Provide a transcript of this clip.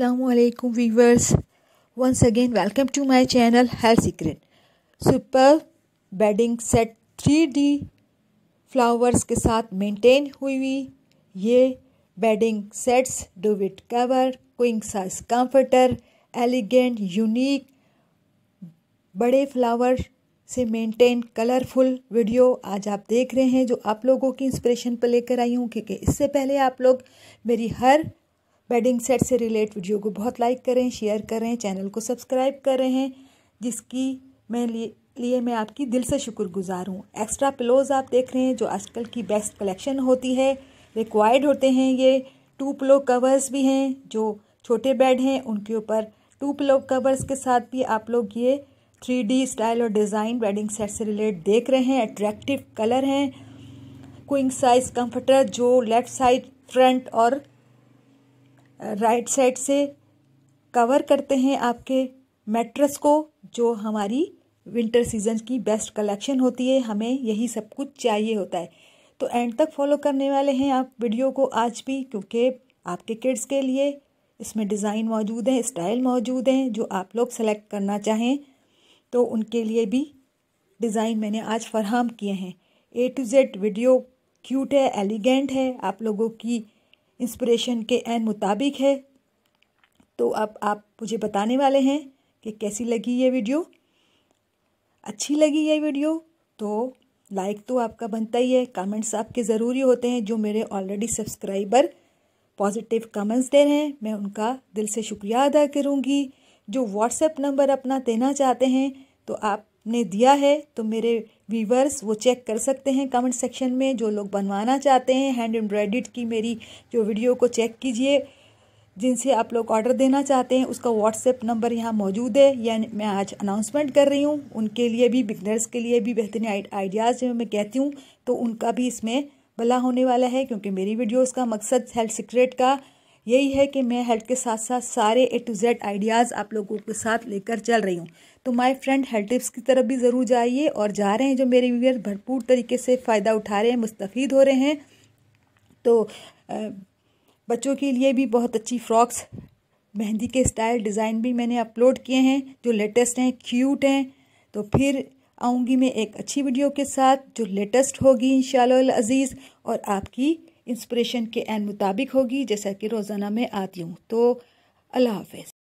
वालेकुम viewers. Once again welcome to my channel health secret super bedding set three D flowers के साथ maintain हुई हुई ये bedding sets duvet cover king size comforter elegant unique बड़े flower से maintain colourful video आज आप देख रहे हैं जो आप लोगों की इंस्पिरेशन पर लेकर आई हूँ क्योंकि इससे पहले आप लोग मेरी हर बेडिंग सेट से रिलेट वीडियो को बहुत लाइक करें शेयर करें चैनल को सब्सक्राइब करें जिसकी मैं लिए मैं आपकी दिल से शुक्रगुजार हूँ एक्स्ट्रा पिलोज आप देख रहे हैं जो आजकल की बेस्ट कलेक्शन होती है रिक्वायर्ड होते हैं ये टू पिलो कवर्स भी हैं जो छोटे बेड हैं उनके ऊपर टू पिलो कवर्स के साथ भी आप लोग ये थ्री डी स्टाइल और डिज़ाइन वेडिंग सेट से रिलेट देख रहे हैं अट्रैक्टिव कलर हैं क्विंग साइज कंफर्टर जो लेफ़्ट साइड फ्रंट और राइट साइड से कवर करते हैं आपके मैट्रस को जो हमारी विंटर सीजन की बेस्ट कलेक्शन होती है हमें यही सब कुछ चाहिए होता है तो एंड तक फॉलो करने वाले हैं आप वीडियो को आज भी क्योंकि आपके किड्स के लिए इसमें डिज़ाइन मौजूद हैं स्टाइल मौजूद हैं जो आप लोग सेलेक्ट करना चाहें तो उनके लिए भी डिज़ाइन मैंने आज फरहम किए हैं A to Z video cute है एलिगेंट है आप लोगों की इंस्पिरेशन के एन मुताबिक है तो अब आप मुझे बताने वाले हैं कि कैसी लगी ये वीडियो अच्छी लगी ये वीडियो तो लाइक तो आपका बनता ही है कमेंट्स आपके ज़रूरी होते हैं जो मेरे ऑलरेडी सब्सक्राइबर पॉजिटिव कमेंट्स दे रहे हैं मैं उनका दिल से शुक्रिया अदा करूँगी जो व्हाट्सएप नंबर अपना देना चाहते हैं तो आप ने दिया है तो मेरे व्यूवर्स वो चेक कर सकते हैं कमेंट सेक्शन में जो लोग बनवाना चाहते हैं हैंड एम्ब्रॉयडिड की मेरी जो वीडियो को चेक कीजिए जिनसे आप लोग ऑर्डर देना चाहते हैं उसका व्हाट्सएप नंबर यहाँ मौजूद है या मैं आज अनाउंसमेंट कर रही हूँ उनके लिए भी बिगनर्स के लिए भी बेहतरीन आइडियाज़ मैं कहती हूँ तो उनका भी इसमें भला होने वाला है क्योंकि मेरी वीडियोज़ का मकसद हेल्थ सीक्रेट का यही है कि मैं हेल्थ के साथ साथ सारे ए टू जेड आइडियाज़ आप लोगों के साथ लेकर चल रही हूँ तो माय फ्रेंड हेल्थ टिप्स की तरफ भी ज़रूर जाइए और जा रहे हैं जो मेरे व्यूअर भरपूर तरीके से फ़ायदा उठा रहे हैं मुस्तफ़ी हो रहे हैं तो बच्चों के लिए भी बहुत अच्छी फ्रॉक्स मेहंदी के स्टाइल डिज़ाइन भी मैंने अपलोड किए हैं जो लेटेस्ट हैं क्यूट हैं तो फिर आऊँगी मैं एक अच्छी वीडियो के साथ जो लेटेस्ट होगी इन अज़ीज़ और आपकी इंस्पिरेशन के एन मुताबिक होगी जैसा कि रोज़ाना मैं आती हूँ तो अल्लाह हाफिज़